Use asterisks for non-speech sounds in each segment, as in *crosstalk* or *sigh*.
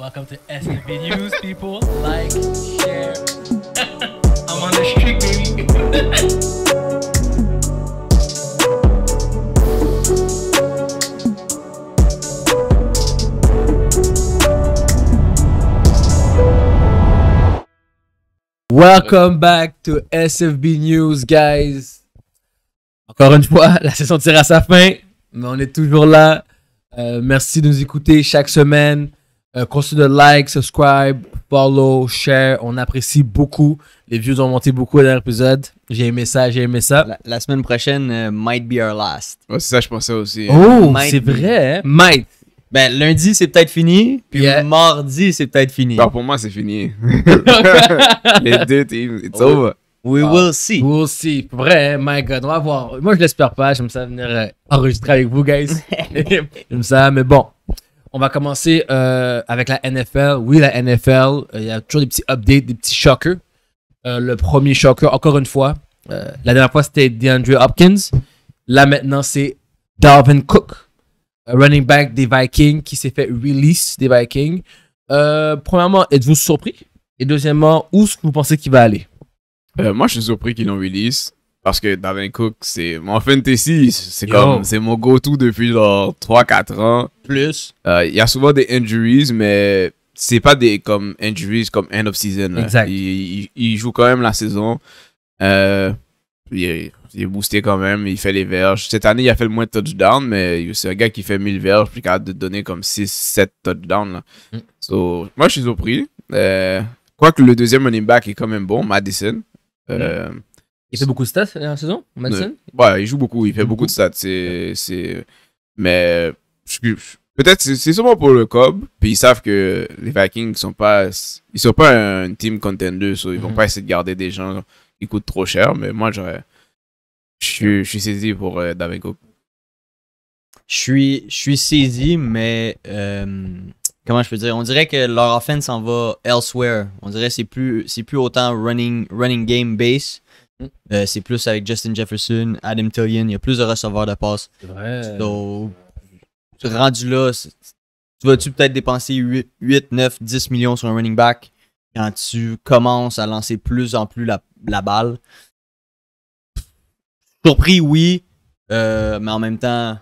Welcome to SFB News, people. Like, share. *laughs* I'm on the street, baby. Welcome back to SFB News, guys. Encore une fois, la session tire à sa fin, mais on est toujours là. Euh, merci de nous écouter chaque semaine. Euh, de like, subscribe, follow, share. On apprécie beaucoup. Les views ont monté beaucoup à dernier épisode. J'ai aimé ça, j'ai aimé ça. La, semaine prochaine, euh, might be our last. c'est ça, je pensais aussi. Hein. Oh, c'est vrai. Hein? Might. Ben, lundi, c'est peut-être fini. Puis mardi, c'est peut-être fini. Ben, pour moi, c'est fini. *laughs* Les deux teams, it's over. We ah, will see. We will see. Vrai, hein, my God, on va voir. Moi, je l'espère pas. J'aime ça venir euh, enregistrer avec vous, guys. *laughs* J'aime ça, mais bon. On va commencer euh, avec la NFL. Oui, la NFL, euh, il y a toujours des petits updates, des petits shockers. Euh, le premier shocker, encore une fois, la dernière fois c'était DeAndre Hopkins. Là maintenant c'est Dalvin Cook, running back des Vikings qui s'est fait release des Vikings. premièrement, êtes-vous surpris? Et deuxièmement, où est-ce que vous pensez qu'il va aller? moi, je suis surpris qu'il l'ont release. Parce que Davin Cook, c'est mon fantasy, c'est comme, c'est mon go-to depuis genre 3-4 ans. Plus. Euh, il y a souvent des injuries, mais c'est pas des comme injuries comme end of season. Exact. Il, joue quand même la saison. Euh, il, est, boosté quand même, il fait les verges. Cette année, il a fait le moins de touchdowns, mais c'est un gars qui fait 1000 verges, puis capable de donner comme 6-7 touchdowns. Mm. moi, je suis surpris. Euh, Quoique le deuxième running back est quand même bon, Madison. Euh, mm. Il fait beaucoup de stats la saison, Madsen Ouais, il joue beaucoup, il fait beaucoup, de stats. C'est, c'est... Mais peut-être c'est sûrement pour le Cobb. Puis ils savent que les Vikings sont pas ils sont pas un team contender, ils ne vont mhm. pas essayer de garder des gens qui coûtent trop cher. Mais moi, j'aurais, je suis saisi pour euh, Je suis je suis saisi, mais euh, comment je peux dire On dirait que leur offense s'en va elsewhere. On dirait c'est plus c'est plus autant running running game base. Euh, c'est plus avec Justin Jefferson, Adam Tillian, il y a plus de receveurs de passe. Donc, rendu là, tu vas-tu peut-être dépenser 8, 9, 10 millions sur un running back quand tu commences à lancer plus en plus la, la balle? Surpris, oui, euh, mais en même temps,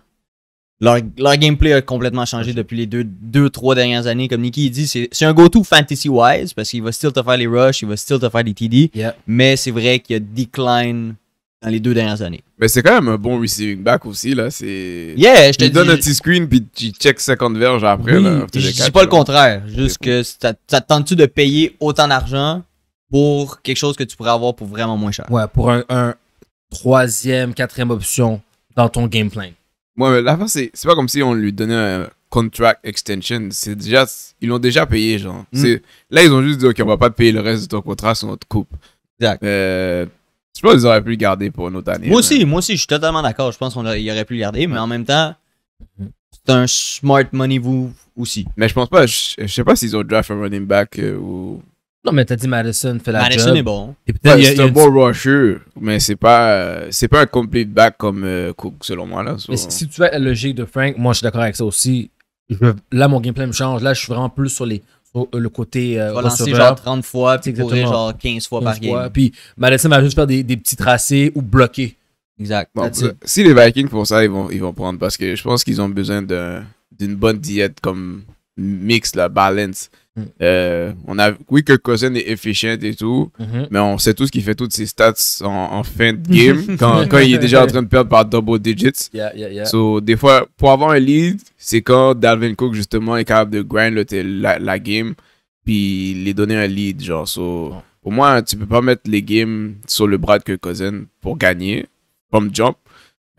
leur, gameplay a complètement changé depuis les deux, deux trois dernières années. Comme Nicky dit, c'est un go-to fantasy-wise parce qu'il va still te faire les rushs, il va still te faire les TD. Mais c'est vrai qu'il y a decline dans les deux dernières années. Mais c'est quand même un bon receiving back aussi. là. C'est... Yeah, je te donne un petit screen puis tu check 50 verges après. je dis pas le contraire. Juste que ça, tente-tu de payer autant d'argent pour quelque chose que tu pourrais avoir pour vraiment moins cher? Ouais, pour un, un troisième, quatrième option dans ton gameplay. Ouais, mais c'est, c'est pas comme si on lui donnait un contract extension. C'est déjà, ils l'ont déjà payé, genre. Hmm. là, ils ont juste dit, OK, on va pas payer le reste de ton contrat sur notre coupe. Exact. Euh, je pense qu'ils auraient pu le garder pour une autre année. Moi aussi, moi aussi, je suis totalement d'accord. Je pense qu'ils aurait pu le garder, mais en même temps, c'est un smart money vous aussi. Mais je pense pas, je, sais pas s'ils ont draft un running back euh, ou mais t'as dit Madison fait la Madison est bon. il y a, c'est un bon rusher, mais c'est pas, c'est pas un complete back comme euh, Cook, selon moi. Là, si, tu veux la logique de Frank, moi, je suis d'accord avec ça aussi. là, mon gameplay me change. Là, je suis vraiment plus sur les euh, le côté euh, genre 30 fois, puis genre 15 fois par game. Puis Madison va juste faire des, petits tracés ou bloquer. Exact. si les Vikings font ça, ils vont, ils vont prendre parce que je pense qu'ils ont besoin d'une bonne diète comme mix, la balance. Mm. Euh, on a, oui, que Cousin est efficient et tout, mm-hmm. mais on sait tous qu'il fait toutes ses stats en, en fin de game *laughs* quand, quand, il est déjà en train de perdre par double digits. Donc, So, des fois, pour avoir un lead, c'est quand Dalvin Cook justement est capable de grind le, la, game puis lui donner un lead. Genre, so, tu Pour tu peux pas mettre les games sur le bras de Cousin pour gagner, comme jump,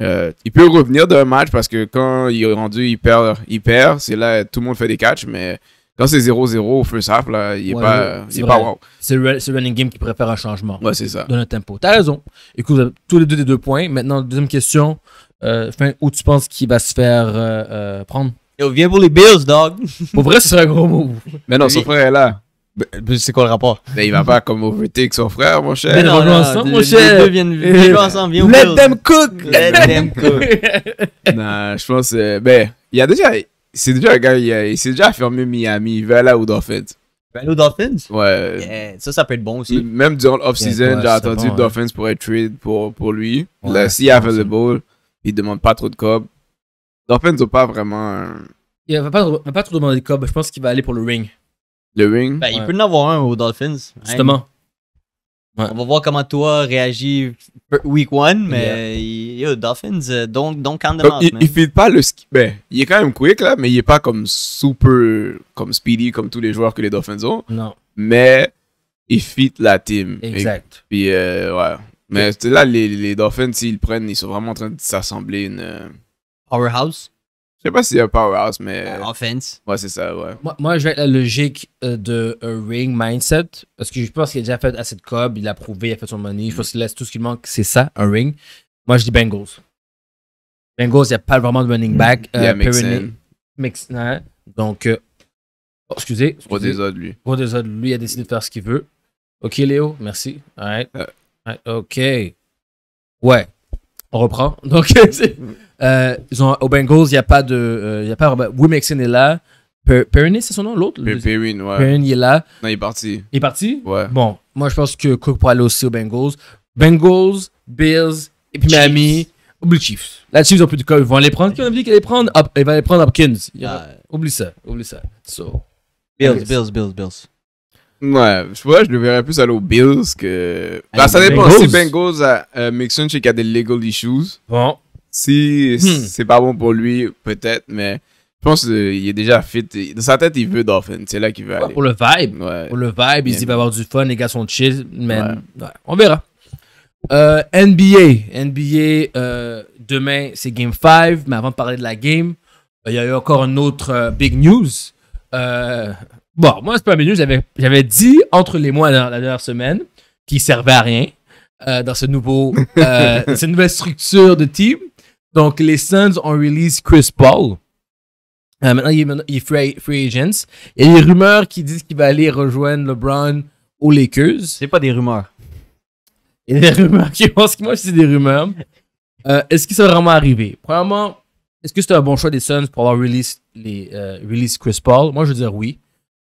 euh, il peut revenir d'un match parce que quand il est rendu, il perd, C'est là, tout le monde fait des catchs, mais quand c'est 0-0 first half, là, il n'est pas, c'est wow. C'est le running game qui préfère un changement. Ouais, c'est ça. Donne un tempo. T'as raison. Écoute, euh, tous les deux des deux points. Maintenant, deuxième question. Euh, où tu penses qu'il va se faire prendre? Yo, viens pour les Bills, dog. pour vrai, c'est un gros move. Mais non, son frère là. Bah, bah, c'est quoi le rapport? Ben, il va pas comme au son frère, mon cher. Mais ben, non, non, ensemble, mon cher. Les deux viennent ensemble. Viens Let them cook! Let them cook. *laughs* non, je pense. Euh, ben, il y a déjà. C'est déjà un gars, il, s'est déjà affirmé Miami. Il va là au Dolphins. Il va au Dolphins? Ouais. ça, ça peut être bon aussi. Même durant l'off-season, j'ai attendu Dolphins pour être trade pour, pour lui. là, s'il a fait le ball, il demande pas trop de cob. Dolphins ont pas vraiment. Il va pas, va pas trop demander de cob. Je pense qu'il va aller pour le ring. Le wing ben, Il peut en avoir un aux Dolphins. Hein. Justement. On va voir comment toi réagis week one, mais yeah. Dolphins, donc donc quand même Il, ne fit pas le ski. Ben, il est quand même quick là, mais il est pas comme super, comme speedy comme tous les joueurs que les Dolphins ont. Non. Mais il fit la team. Exact. puis euh, ouais. Mais là, les, les Dolphins, s'ils prennent, ils sont vraiment en train de s'assembler une. Euh, Powerhouse? Je sais pas s'il y a powerhouse, mais. Euh, euh, offense. Ouais, c'est ça, ouais. Moi, je vais être la logique euh, de Ring Mindset, parce que je pense qu'il a déjà fait assez de cob, il a prouvé, il a fait son money, Je pense qu'il laisse tout ce qui manque, c'est ça, un ring. Moi, je dis Bengals. Bengals, il n'y a pas vraiment de running back. Il y a Donc, oh, excusez. Gros désordre, lui. Gros désordre, lui, il a décidé de faire ce qu'il veut. Ok, Léo, merci. Ok. Ouais. On reprend. Donc, *laughs* Euh, ils Bengals, il n'y a pas de. il y a pas, euh, est là. Perrin, c'est son nom, l'autre Perrin, ouais. Perrin, il est là. Non, il est parti. Il est parti Ouais. Bon, moi, je pense que Cook pourrait aller aussi aux Bengals. Bengals, Bills, et puis Miami. Oublie Chiefs. La Chiefs ont plus de quoi. Ils vont les prendre. Qui on a dit qu'ils allaient prendre Ils vont aller prendre Hopkins. Oublie ça. Oublie ça. So. Bills, Bills, Bills, Bills. Ouais, je vois, je le verrais plus aller aux Bills que. Bah, ça dépend. Si Bengals, euh, Mixon, c'est qu'il y a des legal issues. Bon. Si hmm. c'est pas bon pour lui, peut-être, mais je pense qu'il euh, est déjà fit. Dans sa tête, il veut Dolphin. C'est là qu'il veut aller. Pour le vibe. Pour le vibe, il va avoir du fun, les gars sont chill. Mais on verra. Euh, NBA. NBA, euh, demain, c'est Game 5. Mais avant de parler de la game, il y a eu encore une autre big news. bon, moi, c'est pas big news. J'avais dit entre les mois la, la dernière semaine qui servait à rien dans ce nouveau, *laughs* cette nouvelle structure de team. Donc, les Suns ont release Chris Paul. Euh, maintenant, il est, free, agents. Il y a des rumeurs qui disent qu'il va aller rejoindre LeBron aux Lakers. C'est pas des rumeurs. Il y a des *laughs* rumeurs qui pensent que moi, c'est des rumeurs. Euh, est-ce que ça vraiment arrivé? Premièrement, est-ce que c'est un bon choix des Suns pour avoir release, les, euh, release Chris Paul? Moi, je veux dire oui.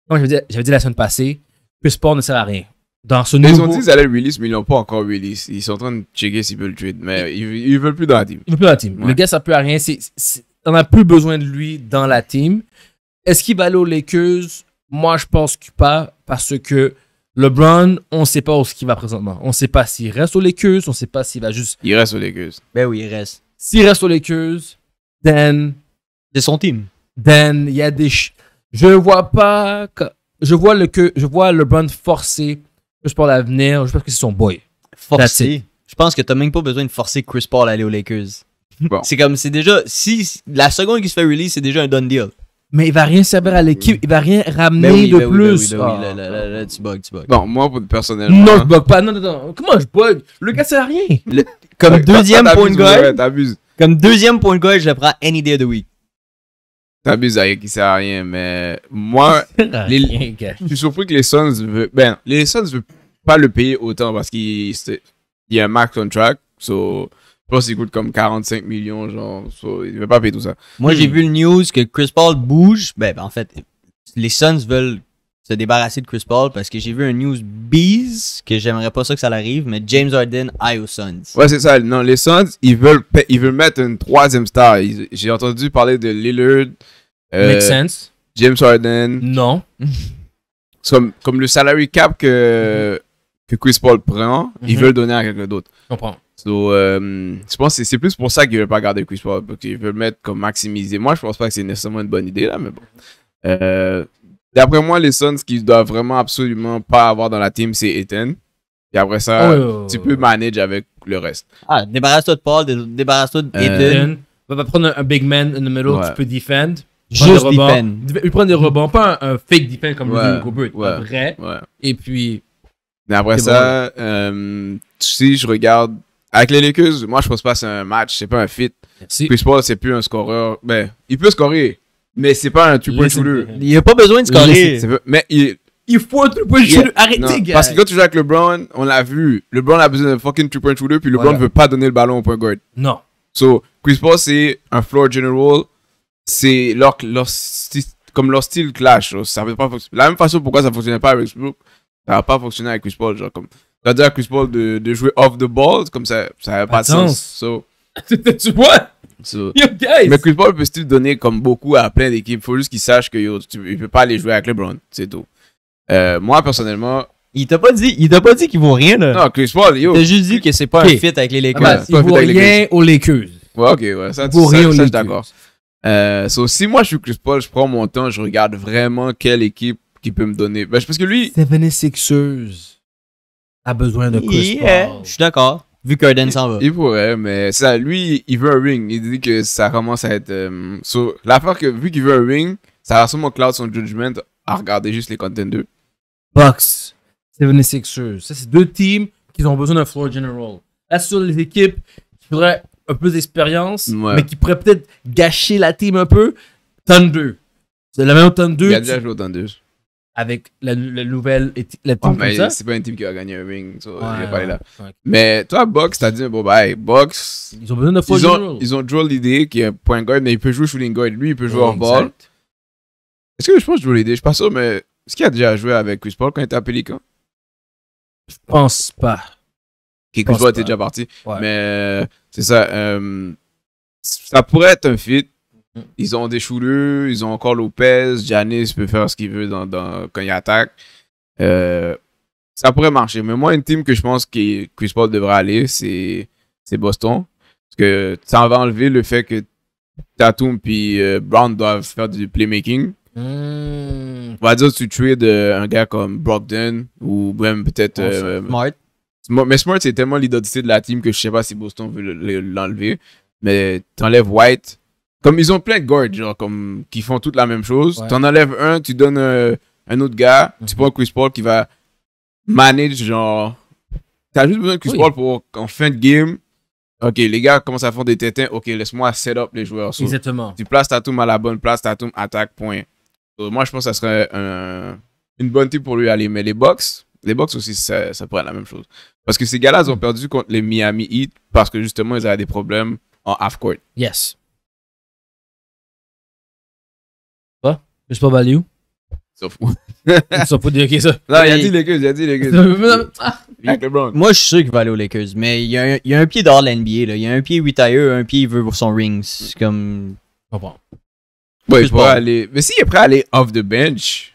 Comme j'avais dit, la semaine passée, Chris Paul ne sert à rien dans ce nouveau... Ils ont dit qu'ils allaient release, mais ils n'ont pas encore release. Ils sont en train de checker s'ils veulent le trade, mais ils ne veulent plus dans la team. Ils veulent plus dans la team. Le gars, ça peut à rien. on n'a plus besoin de lui dans la team. Est-ce qu'il va aller aux Lakers? Moi, je pense que pas, parce que LeBron, on ne sait pas où ce qu'il va présentement. On ne sait pas s'il reste aux Lakers, on ne sait pas s'il va juste... Il reste aux Lakers. Ben oui, il reste. S'il reste aux Lakers, then... C'est son team. Then, il y a des... Je vois pas... Je vois, le que... je vois LeBron forcer Paul à venir, je pense que c'est son boy. Forcer. Je pense que t'as même pas besoin de forcer Chris Paul à aller aux Lakers. Bon. C'est comme, c'est déjà, si la seconde qui se fait release, c'est déjà un done deal. Mais il va rien servir à l'équipe, il va rien ramener ben de ben ben plus. oui, ah. là, là, là, tu bugs, tu bugs. Bon, moi, personnellement. Non, je hein. bug pas. Non, non, non. Comment je bug Le gars, sert à rien. comme, *laughs* deuxième point guard, t'abuses. comme deuxième point guard, je le prends any day of the week. T'abuses avec qui sert à rien, mais moi, *laughs* je suis surpris que les Suns ne Ben, les veulent pas le payer autant parce qu'il y a un max contract. So, je pense qu'il coûte comme 45 millions, genre. il ne veut pas payer tout ça. Moi, j'ai hmm. vu le news que Chris Paul bouge. Ben, en fait, les Suns veulent se débarrasser de Chris Paul parce que j'ai vu un news bees que j'aimerais pas ça que ça l'arrive, mais James Harden aille aux Suns. Ouais, c'est ça. Non, les Suns, ils veulent, ils veulent mettre une troisième star. J'ai entendu parler de Lillard. Euh, sense. James Harden. Non. comme, comme le salary cap que, que Chris Paul prend, ils mhm. veulent donner à quelqu'un d'autre. Je comprends. Donc, euh, je pense que c'est plus pour ça qu'ils veulent pas garder Chris Paul, parce qu'ils veulent mettre comme maximiser. Moi, je pense pas que c'est nécessairement une bonne idée là, mais bon. Euh, D'après moi, les Suns qui doivent vraiment absolument pas avoir dans la team, c'est Ethan. Et après ça, oh, tu peux manage avec le reste. Ah, débarrasse-toi de Paul, débarrasse-toi d'Ethan. Euh... On va prendre un big man un the middle, tu peux defend. Juste defend. Il prend des rebonds, pas un, fake defend comme ouais. le Gobert, ouais. vrai. Et puis. Mais après ça, euh, si je regarde. Avec les Lakers, moi je pense pas que c'est un match, c'est pas un fit. Puis je pense c'est plus un scoreur. Ben, il peut scorer, mais c'est pas un triple shooter. Il n'y a pas besoin de scorer. Mais il, faut un triple shooter. Arrêtez, gars. Parce que quand tu joues avec LeBron, on l'a vu. LeBron a besoin d'un fucking triple shooter, puis LeBron ne veut pas donner le ballon au point guard. Non. So, Chris Paul, c'est un floor general. C'est comme leur style clash. Ça veut pas La même façon pourquoi ça ne fonctionnait pas avec Spook, ça va pas fonctionné avec Chris Paul. Genre, comme, t'as dit à Chris Paul de, de, jouer off the ball, comme ça, ça n'avait pas, de sens. sens. *laughs* tu vois? So, guys. Mais Chris Paul peut se donner comme beaucoup à plein d'équipes. Il Faut juste qu'il sache qu'il ne peut pas aller jouer avec LeBron. C'est tout. Euh, moi, personnellement, il t'a pas dit, il t'a pas dit qu'il vaut rien, là. Non, Chris Paul, yo. T'as juste dit que c'est pas un fit avec les ah, Lakers. Ah, il vaut rien aux Lakers. Ouais, ok, ouais. Ça, tu, ça, je suis d'accord. Euh, so, si moi, je suis Chris Paul, je prends mon temps, je regarde vraiment quelle équipe qui peut me donner. Ben, parce que lui. 76 Sixers a besoin de Chris yeah. Paul. Je suis d'accord vu qu'Aiden s'en va. Il pourrait, mais ça, lui, il veut un ring. Il dit que ça commence à être. La euh, so, que, vu qu'il veut un ring, ça va sûrement cloud son judgment à regarder juste les contenders. Bucks, 76ers. Ça, c'est deux teams qui ont besoin d'un floor general. Là, sur les équipes qui pourraient un peu d'expérience, mais qui pourraient peut-être gâcher la team un peu. Thunder. C'est la même Thunder. Il a déjà joué au Thunder avec la, nouvelle la team ça mais C'est pas une team qui va gagner un ring, là. Mais toi, Box, t'as dit, bon, bah, Box. Ils ont besoin de ils ont, ils ont qu'il y qui est point guard, mais il peut jouer shooting guard. Lui, il peut jouer en ball. Est-ce que je pense Joel l'idée? Je suis pas sûr, mais est-ce qu'il a déjà joué avec Chris Paul quand il était à Pelican Je pense pas. Okay, Chris Paul était déjà parti. Mais euh, c'est ça. Euh, ça pourrait être un fit. Mm. Ils ont des chouleux, ils ont encore Lopez, Janis peut faire ce qu'il veut dans, quand il attaque. Euh, ça pourrait marcher, mais moi, une team que je pense que Chris Paul devrait aller, c'est Boston. Parce que ça va enlever le fait que Tatum puis euh, Brown doivent faire du playmaking. Hmm. On va dire tu trades euh, un gars comme Brogdon ou même peut-être Smart. Mais Smart, c'est tellement l'identité de la team que je sais pas si Boston veut l'enlever. Mais tu enlèves White, comme ils ont plein de guards, genre, comme, qui font toute la même chose. Tu T'en enlèves un, tu donnes euh, un autre gars, mhm. tu prends Chris Paul qui va manage, genre. T'as juste besoin de Chris Paul pour qu'en fin de game, OK, les gars commencent à faire des tétins. OK, laisse-moi set up les joueurs. Exactement. Tu places Tatum à la bonne place, Tatum attaque, point. moi, je pense que ça serait une bonne type pour lui aller. Mais les box, les box aussi, ça, pourrait être la même chose. Parce que ces gars-là, ils ont perdu contre les Miami Heat parce que justement, ils avaient des problèmes en half-court. Yes. Je suis pas value. où? Sauf moi. Sauf *laughs* pour dire, que ça. Non, il a dit Lakers, il a dit *laughs* Lakers. Ah. moi, je suis sûr qu'il va aller aux Lakers, mais il y, a un, y a un pied dehors de l'NBA, Il y a un pied 8 un pied il veut pour son rings C'est comme. bon Ouais, il aller. Mais s'il est prêt à aller off the bench.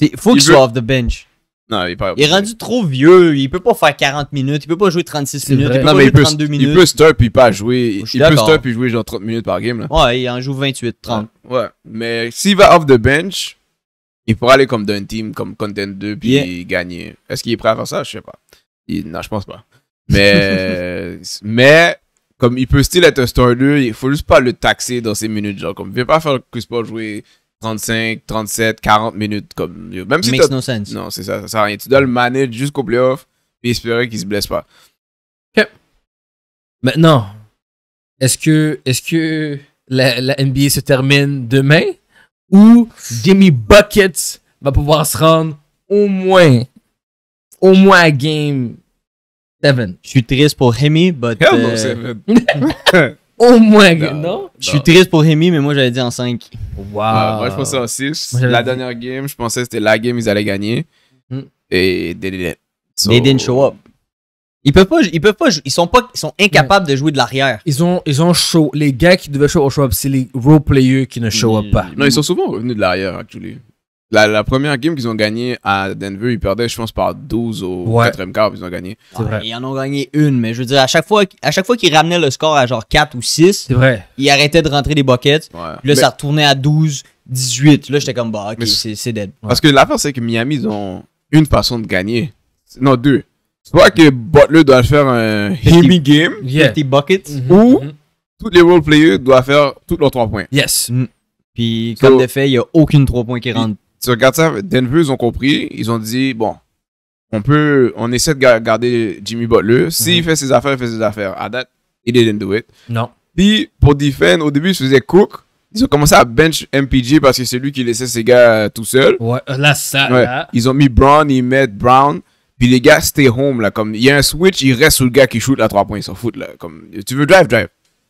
il faut qu'il soit off the bench. Non, il, est rendu trop vieux. Il peut pas faire 40 minutes. Il peut pas jouer 36 minutes. Il peut non, pas 32 minutes. Il peut stop puis pas jouer. Il peut stopper et jouer genre 30 minutes par game. Là. Ouais, il en joue 28, 30. Ouais. Mais s'il va off the bench, il pourra aller comme d'un team, comme Content 2 puis gagner. Est-ce qu'il est prêt à faire ça? Je sais pas. Non, je pense pas. Mais, *laughs* mais comme il peut still être un star 2, il faut juste pas le taxer dans ses minutes. Genre, comme il veut pas faire Chris Paul jouer 35, 37, 40 minutes. Comme, même si Makes no Non, c'est ça, ça rien. Tu dois le manager jusqu'au playoff et espérer qu'il se blesse pas. Maintenant, est-ce que, est que la, NBA se termine demain ou Jimmy Buckets va pouvoir se rendre au moins, au moins à game 7? Je suis triste pour Jimmy, but. Euh, *laughs* Au moins, non? Je suis triste pour Rémi, mais moi j'avais dit en 5. Wow. Ah, ah, moi je pensais en 6. La dernière game, je pensais que c'était la game, ils allaient gagner. Hmm. Et they didn't. show up. Ils peuvent pas, ils peuvent pas, ils sont pas, ils sont incapables de jouer de l'arrière. Ils ont, ils ont show, les gars qui devaient show, show up, c'est les role players qui ne show up hmm. pas. Non, ils sont souvent revenus de l'arrière, actually. La, première game qu'ils ont gagné à Denver, ils perdaient, je pense, par 12 au quatrième quart, ils ont gagné. ils en ont gagné une, mais je veux dire, à chaque fois, à chaque fois qu'ils ramenaient le score à genre 4 ou 6, ils arrêtaient de rentrer des buckets. là, ça retournait à 12, 18. Là, j'étais comme, bah, ok, c'est dead. Parce que l'affaire, c'est que Miami, ils ont une façon de gagner. Non, deux. Soit que Butler doit faire un heavy game, buckets, mm-hmm. ou mm-hmm. tous les role players doivent faire tous leurs trois points. Yes. Mm. Puis, comme so, de il n'y a aucune 3 points qui rentre tu regardes ça, Denver, ils ont compris. Ils ont dit, bon, on peut, on essaie de garder Jimmy Butler. S'il mhm. fait ses affaires, il fait ses affaires. À date, il didn't do it. Non. Puis, pour defend, au début, ils faisaient Cook. Ils ont commencé à bench MPG parce que c'est lui qui laissait ses gars euh, tout seul. Ouais, euh, là, ça, là. Ils ont mis Brown, ils mettent Brown. Puis les gars, stay home, là. Comme, il y a un switch, il reste sur le gars qui shoot à 3 points, ils s'en foutent, là. Comme, tu veux drive, drive.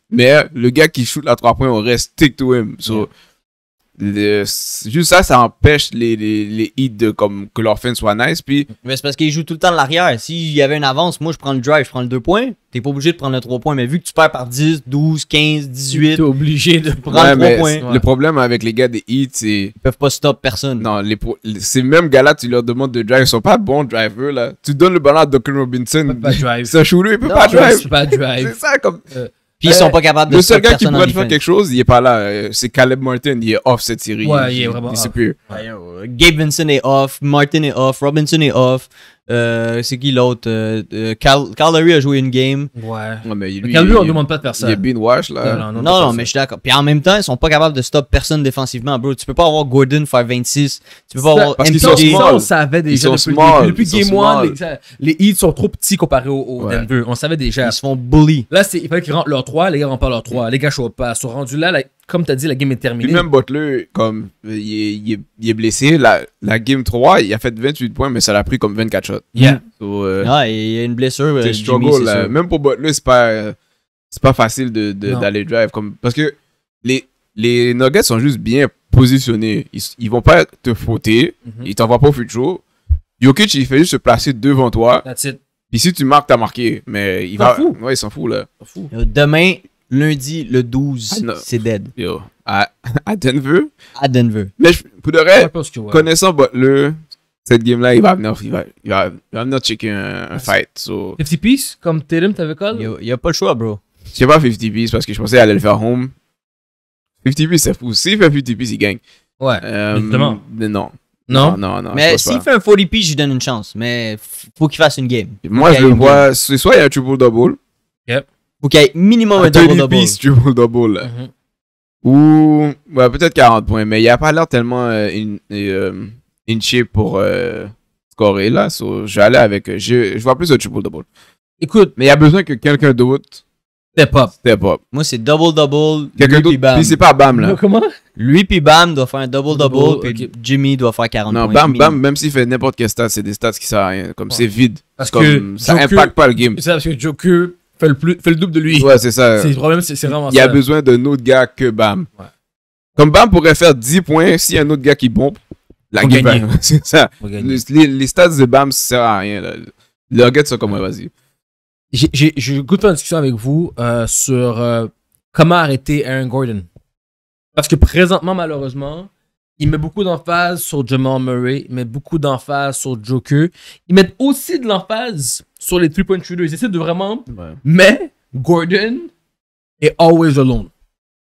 Mais le gars qui shoot à 3 points, on reste stick to him juste ça, ça empêche les, les, les hits de, comme, que leur fin soit nice. Puis... Mais c'est parce qu'ils jouent tout le temps de l'arrière. S'il y avait une avance, moi je prends le drive, je prends le 2 points. T'es pas obligé de prendre le 3 points, mais vu que tu perds par 10, 12, 15, 18. T'es obligé de prendre le 3 points. Le problème avec les gars des hits, c'est. Ils peuvent pas stop personne. Non, les ces mêmes gars-là, tu leur demandes de drive, ils sont pas bons drivers là. Tu donnes le ballon à Duncan Robinson. *laughs* ça il peut *laughs* pas drive. c'est ça, comme. Euh, puis ils sont euh, pas capables de Le seul gars qui pourrait faire quelque chose, il est pas là. Euh, c'est Caleb Martin, il est off cette série. Ouais, il est Gabe Vincent est off, Martin est off, Robinson est off. Euh, c'est qui l'autre euh, euh Cal a joué une game. Ouais. ouais mais on ne demande pas de personne. Il est been wash, là. Non, non, mais je suis d'accord. Puis en même temps, ils sont pas capables de stop personne défensivement, bro. Tu peux pas avoir Gordon faire 26. Tu peux pas avoir Parce MPJ. Sont small. on savait déjà. Ils sont depuis, Game les, hits sont trop petits comparés aux, Denver. On savait déjà. Ils se font bully. Là, il fallait qu'ils rentrent leur 3. Les gars rentrent pas leur 3. Les gars, je pas. sont rendus là, là comme tu as dit, la game est terminée. même Butler, comme euh, il est, blessé, la, game 3, il a fait 28 points, mais ça l'a pris comme 24 shots. Yeah. Euh, ah, il y a une blessure. Euh, même pour Butler, c'est pas, pas facile d'aller drive. parce que les, les Nuggets sont juste bien positionnés. Ils, vont pas te fauter. Ils -hmm. Ils t'envoient pas au futur. Jokic, il fait juste se placer devant toi. That's it. Puis si tu marques, t'as marqué. Mais il va. Fou. il s'en fout, là. Demain, lundi le 12, ah, c'est dead. Yo. À, Denver. À Denver. Mais je, pourrais, connaissant Butler, cette game-là, il va venir, il va, il il checker un, un, fight. So. 50 piece comme Tatum t'avais call Il n'y a, pas le choix, bro. Je sais pas 50 piece parce que je pensais aller le faire home. 50 piece, c'est fou. S'il fait 50 piece, il gagne. Ouais. Euh, Mais non. Non? non, non, non. Mais s'il fait un 40 piece, je lui donne une chance. Mais faut qu'il fasse une game. Moi, je le vois. Soit il y a un triple double. Yep. Ok, minimum un double double. piece double. Mhm. Ou ouais, peut-être 40 points, mais il n'y a pas l'air tellement une euh, in, euh, pour euh, scorer là. vais aller avec. Je, je vois plus de triple double. Écoute. Mais il y a besoin que quelqu'un d'autre. Step up. Step up. Moi, c'est double double. Quelqu'un d'autre. Puis c'est pas Bam là. *laughs* Comment Lui puis Bam doit faire un double double. puis Jimmy doit faire 40 points. Non, Bam, Bam, même s'il fait n'importe quelle stat, c'est des stats qui servent à rien. Comme c'est vide. Parce comme, que ça n'impacte pas le game. C'est parce que Joker Fais le, double de lui. Ouais, c'est ça. *laughs* C'est le problème, c'est vraiment ça. Il y a besoin d'un autre gars que Bam. Comme Bam pourrait faire 10 points s'il y a un autre gars qui bombe, la gagne. game *laughs* C'est ça. Les, stats de Bam, ça sert à rien. Leur Le ça comme vas-y. J'ai goûté une discussion avec vous euh, sur euh, comment arrêter Aaron Gordon. Parce que présentement, malheureusement, ils mettent beaucoup d'emphase sur Jamal Murray. Ils mettent beaucoup d'emphase sur Joker. Ils mettent aussi de l'emphase sur les three-point shooters. Ils essaient de vraiment. Mais Gordon est always alone.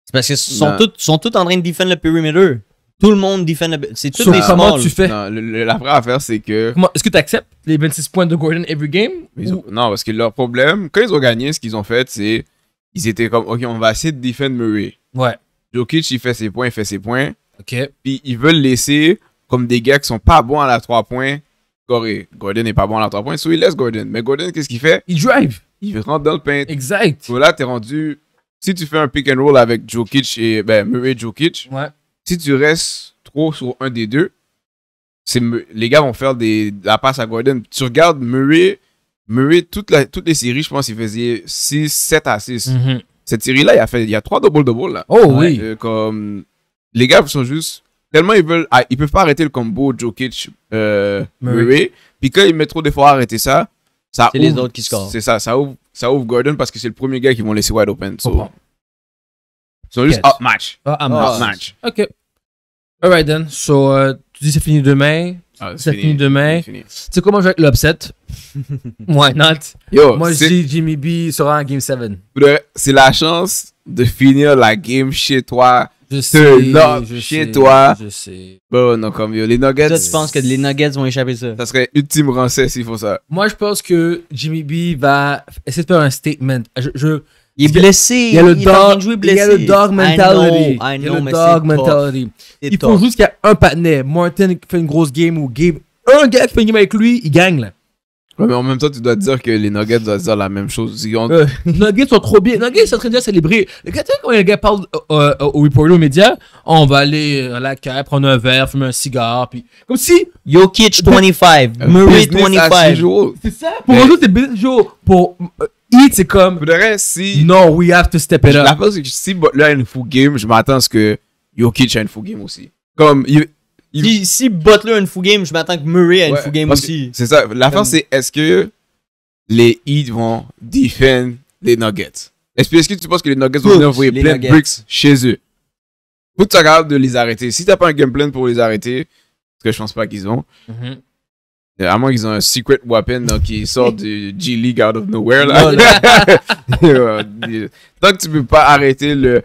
C'est parce qu'ils sont, tous, sont en train de défendre le perimeter. Tout le monde défend le. C'est tout des Comment tu fais non, La vraie affaire, c'est que. Est-ce que tu acceptes les 26 points de Gordon every game Non, parce que leur problème, quand ils ont gagné, ce qu'ils ont fait, c'est. Ils étaient comme, OK, on va essayer de défendre Murray. Ouais. Jokic, il fait ses points, il fait ses points. OK. Puis ils veulent laisser comme des gars qui sont pas bons à la 3 points. Corée. Gordon n'est pas bon à la 3 points, so il laisse Gordon. Mais Gordon, qu'est-ce qu'il fait Il drive. Il rentre dans le paint. Exact. Donc là, es rendu. Si tu fais un pick and roll avec Jokic et ben, Murray Jokic, ouais. si tu restes trop sur un des deux, les gars vont faire des, la passe à Gordon. Tu regardes Murray, Murray toute la, toutes les séries, je pense, il faisait 6, 7 à 6. Cette série-là, il, a fait, il y a 3 double-double. Oh oui. Euh, comme les gars sont juste tellement ils veulent, ah, ils peuvent pas arrêter le combo Jokic euh, Murray. Puis quand ils mettent trop d'efforts à arrêter ça, ça c'est les autres qui scorent. C'est ça, ça ouvre, ça ouvre Gordon parce que c'est le premier gars qui vont laisser wide open. So. Ils sont juste up match. Ah, up match. ok. Alright then. So euh, tu dis c'est fini demain. Ah, c'est fini. demain. Tu sais comment je vais avec l'upset? *laughs* Why not? Yo, Moi, je dis Jimmy B sera en Game 7. C'est la chance de finir la game chez toi je sais. je chez toi. Je sais. Bon, non, comme yo, les Nuggets. Toi, tu penses que les Nuggets vont échapper ça? Ça serait ultime rancet s'il faut ça. Moi, je pense que Jimmy B va essayer de faire un statement. Je. il est blessé. Il a le dog, Il y a le dog mentality. il a le dog mentality. Il faut juste qu'il y a un partenaire. Martin fait une grosse game ou game. Un gars qui fait une game avec lui, il gagne là mais en même temps, tu dois dire que les Nuggets doivent dire la même chose. les euh, nuggets sont trop bien. Les nuggets sont en train de célébrer. Tu quand les gars parlent euh, euh, au au aux aux médias, on va aller à la cave prendre un verre, fumer un cigare. Puis... Comme si. Jokic 25. Ben, Murray 25. C'est ça. Pour mais... c'est business Pour eat c'est comme. Pour le si. Non, we have to step it up. La chose, c'est que si Butler a une fou game, je m'attends à ce que Jokic a une fou game aussi. Comme, si, Butler a une full game, je m'attends que Murray a une fou full game aussi. C'est ça. La fin, c'est est-ce que les Heat vont défendre les Nuggets? Est-ce que tu penses que les Nuggets vont envoyer plein de bricks chez eux? Faut que tu sois capable de les arrêter. Si tu t'as pas un game plan pour les arrêter, parce que je pense pas qu'ils ont, mhm. euh, à moins qu'ils ont un secret weapon qui sort *laughs* du G League out of nowhere. *laughs* Euh, *laughs* tant que tu ne peux pas arrêter le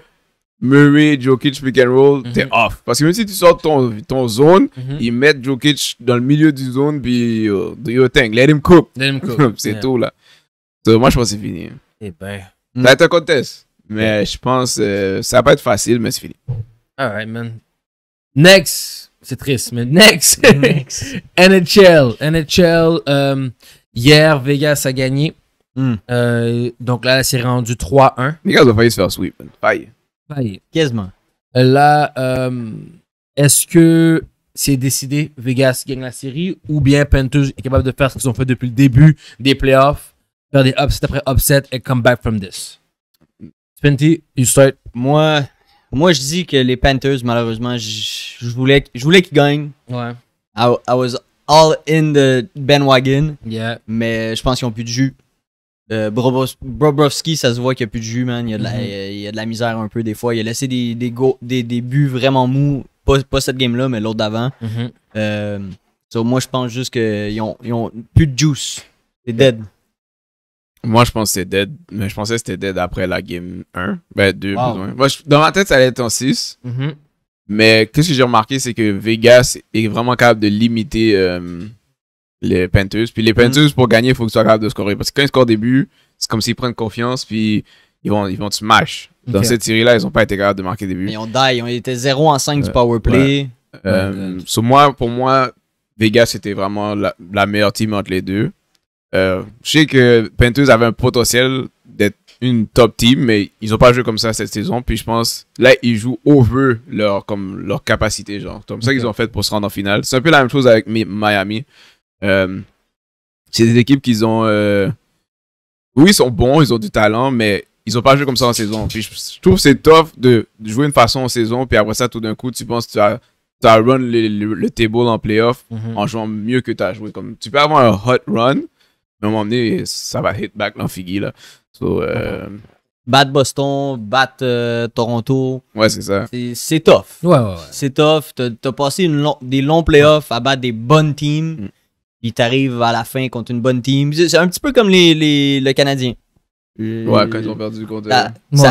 Murray, Jokic, pick and roll, mhm. t'es off. Parce que même si tu sors ton, ton zone, mhm. ils mettent Jokic dans le milieu du zone, puis do your thing, let him cook. Let him cook. *laughs* c'est tout, là. moi, je pense que c'est fini. Eh ben. Ça va être un contest. Mais je pense que euh, ça va pas être facile, mais c'est fini. right, man. Next. C'est triste, mais next. next. *laughs* NHL. NHL. Euh, hier, Vegas a gagné. Hmm. Euh, donc là, c'est rendu 3-1. Les gars ont failli se faire sweep. Failli. Quasiment. Là, euh, est-ce que c'est décidé, Vegas gagne la série, ou bien Panthers est capable de faire ce qu'ils ont fait depuis le début des playoffs, faire des upsets après upsets et come back from this? Spenty, you start. Moi, moi, je dis que les Panthers, malheureusement, je voulais, je voulais qu'ils gagnent. Ouais. I, was all in the bandwagon. Yeah. Mais je pense qu'ils ont plus de jus. Euh, ça se voit qu'il n'y a plus de jus, man. Mhm. Il y, a de la, misère un peu des fois. Il a laissé des, des, buts vraiment mous. Pas, cette game-là, mais l'autre d'avant. Mhm. Euh, moi, je pense juste qu'ils ont, ont plus de juice. C'est dead. Moi, je pense que c'est dead. Mais je pensais que c'était dead après la game 1. Ben, dans ma tête, ça allait être en 6. Mhm. Mais qu'est-ce que j'ai remarqué, c'est que Vegas est vraiment capable de limiter. Euh, les Panthers. Puis les Panthers, mm. pour gagner, il faut que tu sois capable de scorer. Parce que quand ils scorent des c'est comme s'ils prennent confiance, puis ils vont, ils vont smash. Dans cette série-là, ils n'ont pas été capables de marquer des buts. Ils die, ils étaient 0 en 5 du power play. Euh, pour moi, Vegas c'était vraiment la, meilleure team entre les deux. Euh, je sais que Panthers avait un potentiel d'être une top team, mais ils n'ont pas joué comme ça cette saison. Puis je pense, là, ils jouent au vœu leur, comme, leur capacité, genre. C'est comme ça qu'ils ont fait pour se rendre en finale. C'est un peu la même chose avec Miami. Euh, c'est des équipes qui ont. Euh, oui, ils sont bons, ils ont du talent, mais ils ont pas joué comme ça en saison. Puis je trouve que c'est tough de jouer une façon en saison, puis après ça, tout d'un coup, tu penses que tu as, tu as run le, le, table en playoff mhm. en jouant mieux que tu as joué. Comme, tu peux avoir un hot run, mais à un moment donné, ça va hit back l'enfigui. Là. Euh, battre Boston, bat Toronto. Ouais, c'est ça. C'est, tough. Ouais, ouais, ouais. C'est tough. Tu as, passé une des longs playoffs à battre des bonnes teams. Mm il t'arrives à la fin contre une bonne team. C'est un petit peu comme les, les, le Canadien. ouais, quand ils ont perdu contre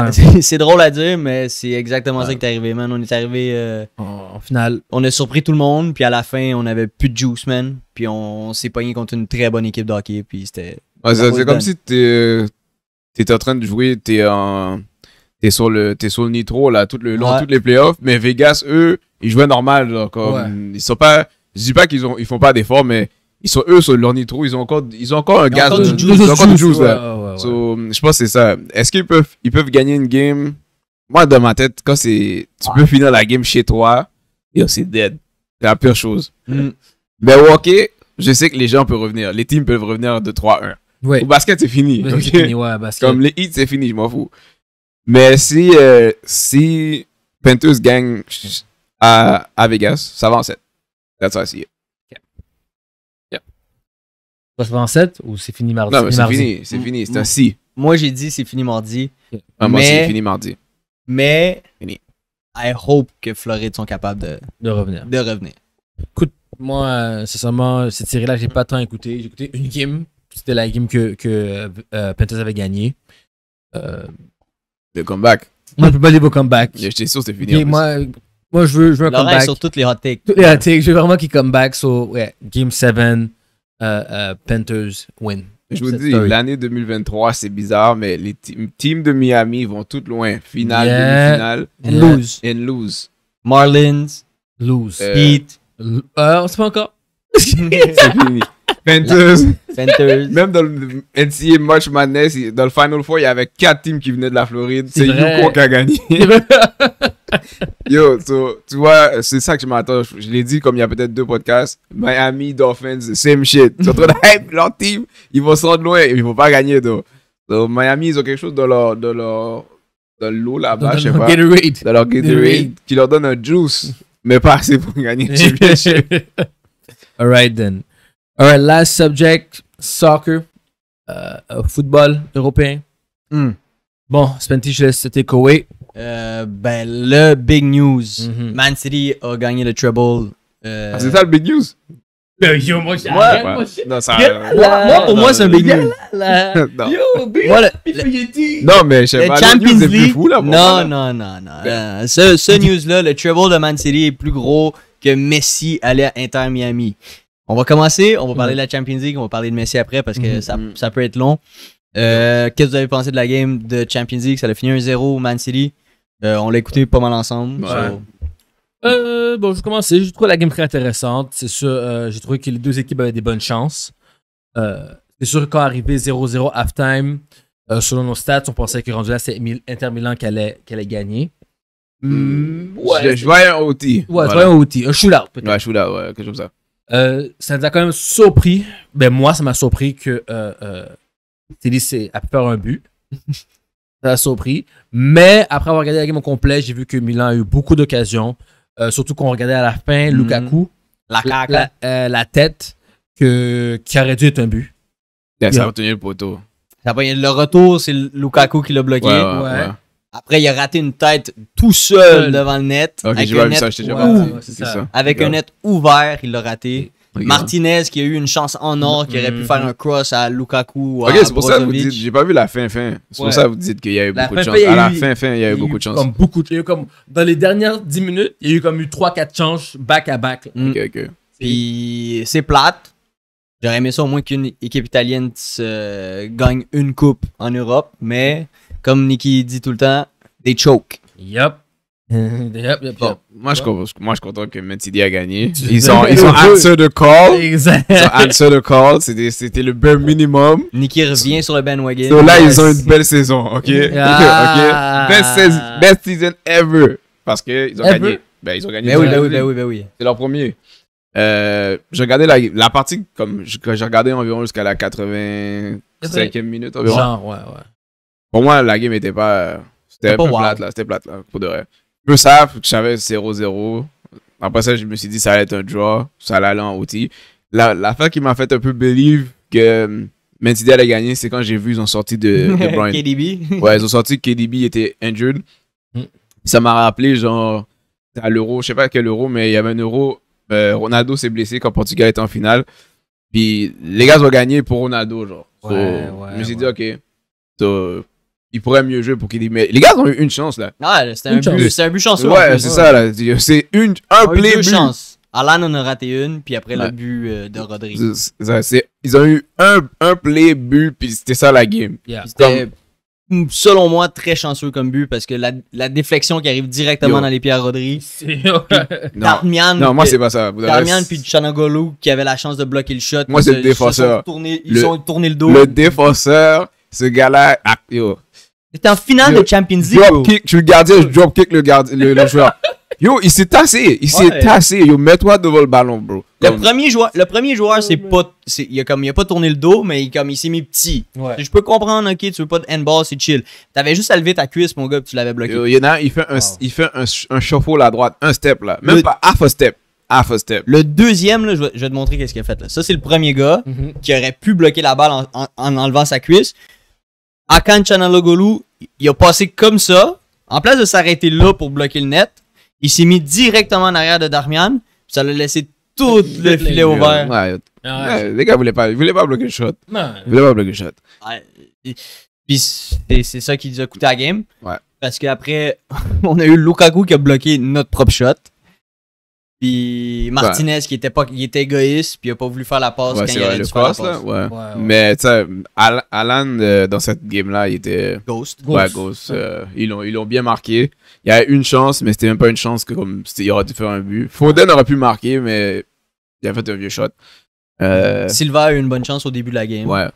*laughs* C'est drôle à dire, mais c'est exactement ça qui est arrivé, man. On est arrivé. Euh, en, finale. On a surpris tout le monde, puis à la fin, on avait plus de juice, man. Puis on, s'est pogné contre une très bonne équipe d'hockey, puis c'était. c'est comme si t'es étais en train de jouer, t'es en t'es sur le sur le nitro là tout le long ouais. toutes les playoffs mais Vegas eux ils jouaient normal comme ils sont pas je dis pas qu'ils ont ils font pas d'efforts mais ils sont eux sur leur nitro, ils ont encore, ils ont encore un gaz, euh, ils ont encore du juice, je pense que c'est ça. Est-ce qu'ils peuvent, ils peuvent gagner une game? Moi, dans ma tête, quand c'est, tu peux finir la game chez toi, c'est dead. C'est la pire chose. mais mm. ok je sais que les gens peuvent revenir. Les teams peuvent revenir de 3-1. Au basket, c'est fini. Comme les hits, c'est fini, je m'en fous. Mais si, euh, gagne à, Vegas, ça va en 7. That's 67 ou c'est fini mardi? Non, c'est fini, c'est fini, c'est un si. Moi, j'ai dit c'est fini mardi. Ah, moi, c'est fini mardi. Mais, fini. I hope que Floride sont capables de, revenir. De revenir. Écoute, moi, c'est euh, seulement cette série-là, j'ai pas tant écouté. J'ai écouté une game. C'était la game que, que euh, euh, avait gagné Euh... Le comeback. Moi, je peux pas dire beau comeback. J'étais sûr que c'était fini. moi, moi, je veux, je veux un comeback. sur toutes les hot takes. Toutes les hot takes. Je veux vraiment qu'ils comeback. sur Game 7. Euh, euh, Panthers win. Je vous dis, l'année 2023, c'est bizarre, mais les teams de Miami vont tout loin. Finale, yeah. demi-finale. lose. And lose. Marlins. Lose. Euh, Heat. on sait pas encore. *laughs* c'est fini. Panthers. Panthers. *laughs* Même dans le NCAA March Madness, dans le Final Four, il y avait quatre teams qui venaient de la Floride. C'est Yukon qui a gagné. *laughs* *laughs* Yo, tu vois, c'est ça que je m'attends. Je, l'ai dit comme il y a peut-être deux podcasts. Miami, Dolphins, same shit. Surtout sont hype, leur team, ils vont se rendre loin, ils vont pas gagner. Donc. Miami, ils ont quelque chose dans leur, dans leur, dans l'eau là-bas, je sais pas. Gatorade. Dans leur Gatorade, qui leur donne un juice, mais pas assez pour gagner *laughs* All right then. All right, last subject, soccer, uh, uh, football européen. Hmm. Bon, Spentish, je laisse euh, ben, le big news. Mhm. Man City a gagné le treble. Euh, ah, c'est ça le big news? yo, moi, ouais, ouais. non, euh, moi, pour moi, c'est un big news. *laughs* yo, big Non, mais je sais pas, Champions news League. Plus fou, là, non, non, non, non, ben. ce, ce news-là, le treble de Man City est plus gros que Messi allait à Inter Miami. On va commencer, on va parler de la Champions League, on va parler de Messi après parce que mhm. ça, mhm. ça peut être long. Qu'est-ce que vous avez pensé de la game de Champions League? Ça a fini 1-0 Man City on l'a écouté pas mal ensemble. Euh, bon, je vais commencer. J'ai la game très intéressante. C'est sûr, euh, j'ai trouvé que les deux équipes avaient des bonnes chances. Euh, c'est sûr, quand arrivé 0-0 half-time, selon nos stats, on pensait que rendu là, c'est Inter Milan qui allait, gagner. Hmm. ouais, je, voyais un OT. Ouais, je un OT. Un shootout, peut-être. Ouais, shootout, ouais, quelque chose comme ça. Euh, ça nous a quand même surpris. Ben moi, ça m'a surpris que euh, a pu faire un but. *laughs* ça a surpris. Mais après avoir regardé la game au complet, j'ai vu que Milan a eu beaucoup d'occasions. Euh, surtout qu'on regardait à la fin mhm. Lukaku, hein. euh, la, tête que, qui aurait dû être un but. Ben, ça a retenu le poteau. le retour, c'est Lukaku qui l'a bloqué. Après, il a raté une tête tout seul devant le net. Avec un net ouvert, il l'a raté. Martinez qui a eu une chance en or, qui aurait pu mm. faire un cross à Lukaku. Ou à ok, c'est pour ça que vous dites, j'ai pas vu la fin fin. C'est pour ça que vous dites qu'il y a eu beaucoup de chance. À la fin fin, il y a eu, beaucoup de chance. Comme beaucoup, il y a comme dans les dernières 10 minutes, il y a eu comme eu 3-4 chances back à back. Ok, ok. Puis c'est plate. J'aurais aimé ça au moins qu'une équipe italienne gagne une coupe en Europe, mais comme Nicky dit tout le temps, des choke. Yup. *laughs* Moi, je, moi, je suis content que Mentidi a gagné. Ils ont, *laughs* ils ont answer the call. Ils ont answer the call. C'était, le bare minimum. Nicky revient sur le bandwagon. So là, ils ont une belle saison, ok? Ah. Best, season, ever. Parce qu'ils ont gagné. Ben, ils ont gagné. Ben oui, ben oui, ben ben oui, C'est leur premier. Euh, j'ai regardé la, partie, comme j'ai regardé environ jusqu'à la 85e minute environ. Genre, ouais, Pour moi, la game était pas. C'était plate, là. C'était plate, là, pour de vrai savent ça, je savais 0-0. Après ça, je me suis dit ça allait être un draw, ça allait en outil. La, fin qui m'a fait un peu believe que Mentidé hum, allait gagner, c'est quand j'ai vu ils ont sorti de, de *laughs* KDB. ouais, ils ont sorti que KDB était injured. Hmm. Ça m'a rappelé genre à l'euro, je sais pas quel euro, mais il y avait un euro. Euh, Ronaldo s'est blessé quand Portugal était en finale. Puis les gars ont gagné pour Ronaldo, genre. je me suis dit, ok, il pourrait mieux jouer pour qu'il mais les gars ont eu une chance là. Ouais, c'était un, but chanceux. Ouais, c'est ça là. C'est une un on deux but. Alan en a raté une, puis après le but euh, de Rodri. ils ont eu un, un play but, puis c'était ça la game. C'était, selon moi, très chanceux comme but parce que la, la déflexion qui arrive directement dans les pieds à Rodrigue. Darmian. Non, moi c'est pas ça. Darmian puis Chanagolu qui avait la chance de bloquer le shot. Moi c'est le défenseur. Ils, ont tourné le dos. Le défenseur, ce gars-là, ah, yo, c'était en finale de Champions League. Drop kick, le gardien, je drop kick le, le, joueur. *laughs* Yo, il s'est tassé. Il s'est tassé. Yo, mets-toi devant le ballon, bro. Le premier joueur, le premier joueur, oh, c'est pas, c'est, il a comme, il a pas tourné le dos, mais il, comme, il s'est mis petit. Je peux comprendre, ok, tu veux pas de handball, c'est chill. T'avais juste à lever ta cuisse, mon gars, puis tu l'avais bloqué. il il fait un, il fait un, un shuffle à droite, un step, là. Même pas half a step. Half a step. Le deuxième, là, je vais, te montrer qu'est-ce qu'il a fait, là. Ça, c'est le premier gars mhm. qui aurait pu bloquer la balle en, en, en enlevant sa cuisse à Kanchanalogolu, il a passé comme ça. En place de s'arrêter là pour bloquer le net, il s'est mis directement en arrière de Darmian. Puis ça l'a laissé tout le filet ouvert. Ah ouais. les gars voulaient pas, voulaient pas bloquer le shot. Ils voulaient pas bloquer le shot. Puis c'est ça qui nous a coûté la game. Ouais. Parce qu'après, *laughs* on a eu Lukaku qui a bloqué notre propre shot. Puis Martinez qui était pas était égoïste puis il a pas voulu faire la passe quand il allait faire la passe. Mais tu sais Alan euh, dans cette game là, il était Ghost. Ouais, Ghost, euh, ils l'ont bien marqué. Il y a une chance mais c'était même pas une chance que comme il aurait dû faire un but. Foden aurait pu marquer mais il a fait un vieux shot. Euh... Silva a eu une bonne chance au début de la game. Ouais.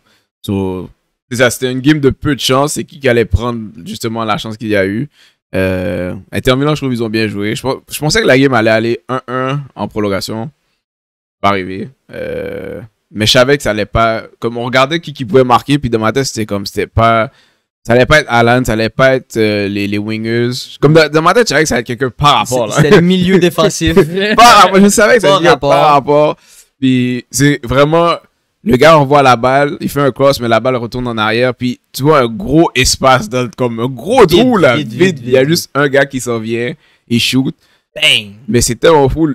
c'était une game de peu de chance et qui allait prendre justement la chance qu'il y a eu. Euh, je trouve qu'ils ont bien joué. Je, je, pensais que la game allait aller 1-1 en prolongation. Pas arrivé. Euh, mais je savais que ça allait pas. Comme on regardait qui, qui pouvait marquer, puis dans ma tête, c'était comme c'était pas. Ça allait pas être Alan, ça allait pas être euh, les, les wingers. Comme dans, ma tête, je savais que ça allait être quelqu'un par rapport. C'était le milieu *laughs* défensif. par rapport, je savais que ça allait être par rapport. Puis c'est vraiment. Le gars envoie la balle, il fait un cross, mais la balle retourne en arrière. Puis tu vois un gros espace, comme un gros trou là. Vite, il y a juste un gars qui s'en vient, il shoot. Mais c'était en fou.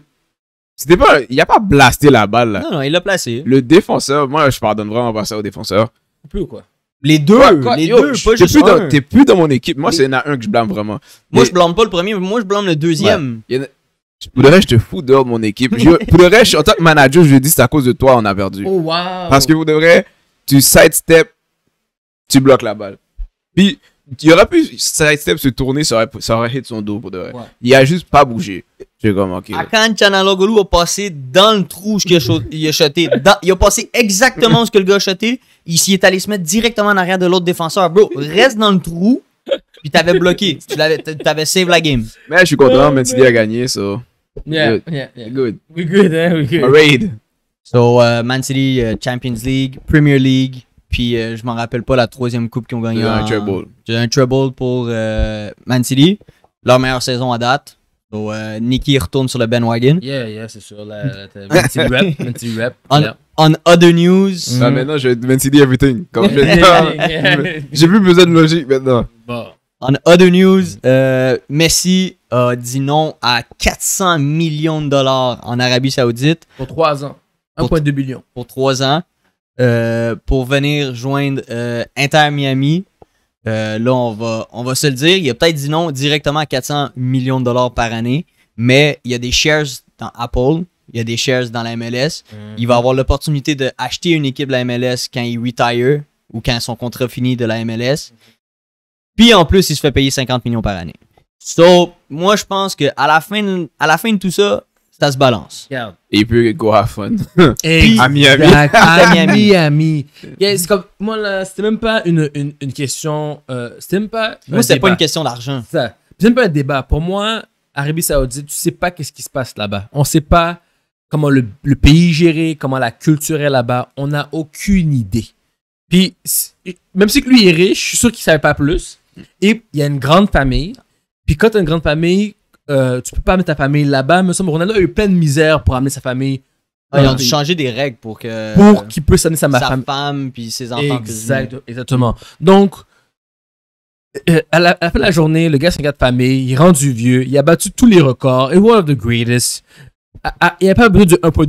C'était pas, il a pas blasté la balle Non, non, il l'a placé. Le défenseur, moi je pardonne vraiment pas ça au défenseur. Plus ou quoi? Les deux, les deux, pas juste T'es plus dans mon équipe. Moi, c'est un un que je blâme vraiment. Moi, je blâme pas le premier, mais moi, je blâme le deuxième. Pour le reste, je te fous dehors de mon équipe. Je, *laughs* pour le en tant que manager, je dis c'est à cause de toi on a perdu. Oh, Parce que vous devrez, tu sidestep, tu bloques la balle. Puis, il aurait pu sidestep se tourner, ça aurait, hit son dos pour de vrai. Il a juste pas bougé. J'ai comme, ok. Akan a passé dans le trou ce qu'il a, il a shoté. il a passé exactement ce que le gars a shoté. Il s'y est allé se mettre directement en arrière de l'autre défenseur. Bro, reste dans le trou. Puis t'avais bloqué. Tu avais t'avais save la game. Mais je suis content, tu oh, a gagné, ça. Yeah, good. yeah, yeah. Good. We good, eh? We good. Raid. So, uh, Man City uh, Champions League, Premier League, puis euh, je m'en rappelle pas la troisième coupe qu'ils ont gagnée. Un treble. Un treble pour euh, Man City. Leur meilleure saison à date. So, euh, Nicky retourne sur le Ben Wagon. Yeah, yeah, c'est sûr. La, la, la, *laughs* Man City rep. Man City On, other news. Mm. maintenant, je vais Man City everything. *laughs* Comme je J'ai plus besoin de logique maintenant. Bon. En other news, euh, Messi a dit non à 400 millions de dollars en Arabie Saoudite. Pour trois ans. 1,2 millions. Pour trois ans. Euh, pour venir joindre euh, Inter Miami. là, on va, se le dire. Il a peut-être dit non directement à 400 millions de dollars par année. Mais il y a des shares dans Apple. Il y a des shares dans la MLS. Il va avoir l'opportunité d'acheter une équipe de la MLS quand il retire ou quand son contrat finit de la MLS. Puis en plus, il se fait payer 50 millions par année. So, moi, je pense que à la fin, de, à la fin de tout ça, ça se balance. Et puis, go have fun. *laughs* *laughs* à Miami. Miami. c'est comme, moi, là, c'était même pas une, une, question. Euh, pas. Moi, c'était pas une question d'argent. Ça. C'est même pas un débat. Pour moi, Arabie Saoudite, tu sais pas qu'est-ce qui se passe là-bas. On sait pas comment le, pays est géré, comment la culture est là-bas. On a aucune idée. Puis, même si lui est riche, je suis sûr qu'il savait pas plus. Et il y a une grande famille. Puis quand as une grande famille, euh, tu peux pas mettre ta famille là-bas. Mais ça, Ronaldo a eu plein de misère pour amener sa famille. Il ah, ils ont euh, dû changer des règles pour que. Pour qu'il puisse amener sa, femme. puis ses enfants. exactement. Donc, euh, à, la, fin de la journée, le gars, c'est un gars de famille. Il est rendu vieux. Il a battu tous les records. Et one of the greatest. Ah, ah, il n'y a pas besoin de Un peu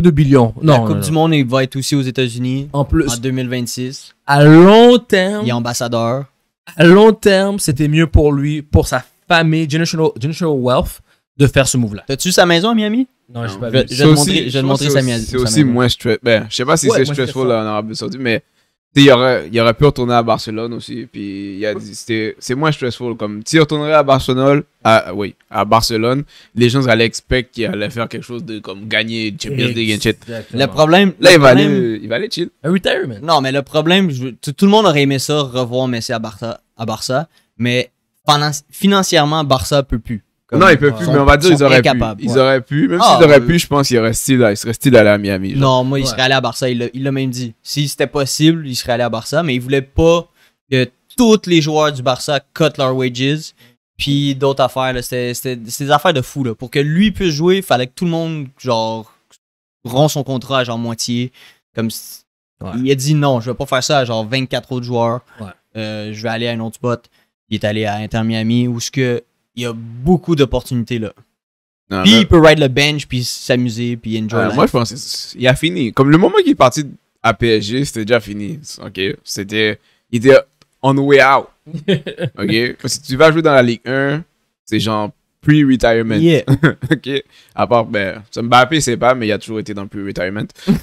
de billions. Non. La Coupe du Monde, il va être aussi aux États-Unis. En plus. En 2026. À long terme. Il est ambassadeur à long terme, c'était mieux pour lui, pour sa famille, generational, generational wealth, de faire ce move-là. T'as-tu sa maison à Miami? Non, non. je sais pas. Je, vais montrer, je vais te montrer sa maison. C'est aussi moins stressful. Ben, je sais pas si c'est stressful en Arabie Saoudite, mais il aurait, aurait pu retourner à Barcelone aussi. Puis il a c'est moins stressful. Comme s'il retournerait à Barcelone, à, oui, à Barcelone, les gens allaient expect qu'il allait faire quelque chose de comme gagner Champions League Le problème. il, va il va aller chill. retirement. Non, mais le problème, tout, le monde aurait aimé ça, revoir Messi à Barça, à Barça mais financièrement, Barça peut plus non, ils peuvent plus, mais on va dire ils auraient pu. Ils auraient pu. Même ah, s'ils auraient euh, pu, je pense qu'ils auraient style d'aller à Miami. Non, moi, ils serait seraient à Barça. Il l'a même dit. Si c'était possible, ils seraient allé à Barça, mais ils voulait pas que tous les joueurs du Barça cut leurs wages. Puis d'autres affaires, c'était des affaires de fou. Pour que lui puisse jouer, il fallait que tout le monde, genre, rompt son contrat à genre moitié. Comme Il a dit non, je vais pas faire ça à genre 24 autres joueurs. Euh, je vais aller à un autre spot. Il est allé à Inter Miami où ce que il y a beaucoup d'opportunités là. puis il peut ride le bench, puis s'amuser, puis enjoy. Ah, moi, je pense qu'il a fini. Comme le moment qu'il est parti à PSG, c'était déjà fini. OK? C'était. Il était on the way out. *laughs* OK? si tu vas jouer dans la Ligue 1, c'est genre pre-retirement. Yeah. *laughs* OK? À part, ben, Mbappé, c'est pas, mais il a toujours été dans le pre-retirement.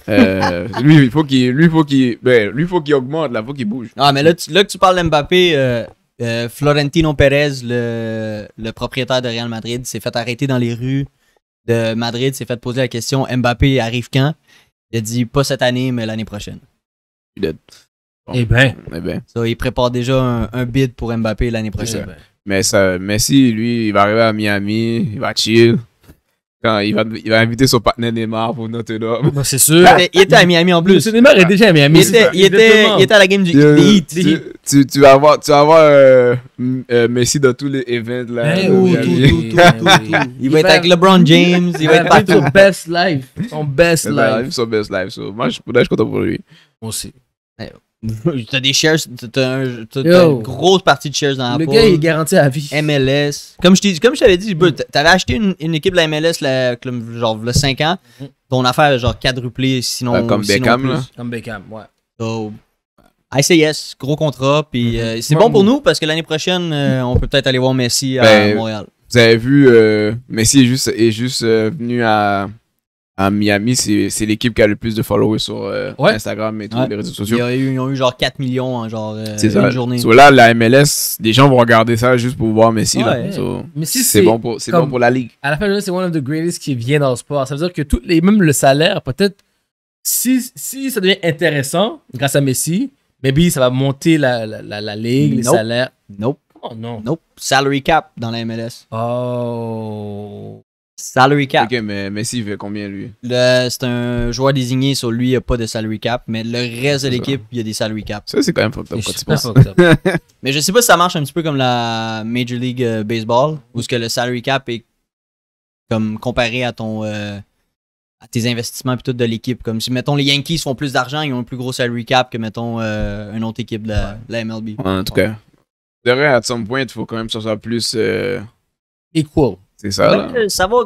Euh, *laughs* lui, il faut qu'il lui, faut qu'il ben, lui, faut qu'il augmente, là, faut qu'il bouge. Ah, mais là, là que tu parles d'Mbappé, euh, euh, Florentino Pérez, le, le, propriétaire de Real Madrid, s'est fait arrêter dans les rues de Madrid, s'est fait poser la question Mbappé arrive quand Il a dit pas cette année, mais l'année prochaine. bien. Eh eh ben. il prépare déjà un, bid pour Mbappé l'année prochaine. Mais ça, lui, il va arriver à Miami, il va chill. Quand il va, il va inviter son partenaire Neymar pour Notre Dame. c'est sûr. il était à Miami en plus. Neymar est déjà à Miami. Il était, il était, à la game du Heat. Tu, tu, vas avoir, tu vas avoir euh, euh, Messi dans tous les events là. Eh la *laughs* il va être avec LeBron James. Il va être partout. Son best life. Son best *laughs* life. Son best life. moi, je, suis content pour lui. Moi aussi. Eh, *laughs* t'as des shares, t'as, une grosse partie de shares dans la Le gars, est garanti à vie. MLS. Comme je, t'ai dit, comme je t'avais dit, mm. t'avais acheté une, équipe de la MLS, genre, le 5 ans. Mm. Ton affaire, genre, quadruplée, sinon. Ben, comme sinon là. Comme Beckham, ouais. So, yes, gros contrat. Puis mm-hmm. euh, c'est bon pour nous parce que l'année prochaine, euh, on peut peut-être aller voir Messi à ben, Montréal. Vous avez vu, euh, Messi est juste, est juste venu à Miami, c'est l'équipe qui a le plus de followers sur euh, Instagram et tous les réseaux sociaux. Ils, ont eu genre 4 millions hein, en euh, une journée. là, la MLS, les gens vont regarder ça juste pour voir Messi. c'est bon, pour, bon pour la ligue. À la fin de c'est one of the greatest qui vient dans le sport. Ça veut dire que toutes les, même le salaire, peut-être, si, si ça devient intéressant grâce à Messi, maybe ça va monter la, la, la, ligue, les salaires. Nope. Oh non. Nope. Salary cap dans la MLS. Oh. Salary cap. Ok, mais si il veut combien, lui C'est un joueur désigné, sur lui, il n'y a pas de salary cap, mais le reste de l'équipe, il y a des salary cap. Ça, c'est quand même fucked up quand tu penses. *laughs* mais je sais pas si ça marche un petit peu comme la Major League euh, Baseball, où ce que le salary cap est comme comparé à ton. Euh, à tes investissements et tout de l'équipe. Comme si, mettons, les Yankees font plus d'argent, ils ont un plus gros salary cap que, mettons, euh, une autre équipe de la, MLB. en tout cas, de vrai, à ce point, il faut quand même que ça soit plus. Equal. C'est ça. ça, va,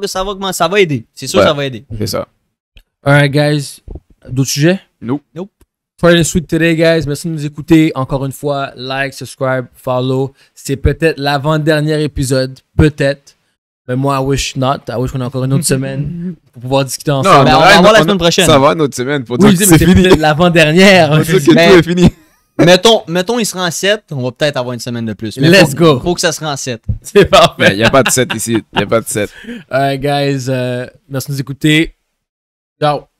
ça, va, ça va aider. C'est sûr ça va aider. C'est ça. Alright, guys. D'autres sujets? Nope. Nope. Friday and Sweet today, guys. Merci de nous écouter. Encore une fois, like, subscribe, follow. C'est peut-être l'avant-dernier épisode. Peut-être. Mais moi, I wish not. I wish qu'on a encore une autre semaine pour pouvoir discuter ensemble. Ben, non, mais on va voir la semaine prochaine. Ça va, notre semaine. Pour oui, c'est fini. L'avant-dernière. est fini mettons, mettons, il sera en 7, on va peut-être avoir une semaine de plus. Let's faut, go. Faut que ça se en 7. C'est parfait. Il n'y a pas de 7 ici. Il n'y a pas de 7. All right, guys. Euh, merci de nous écouter. Ciao.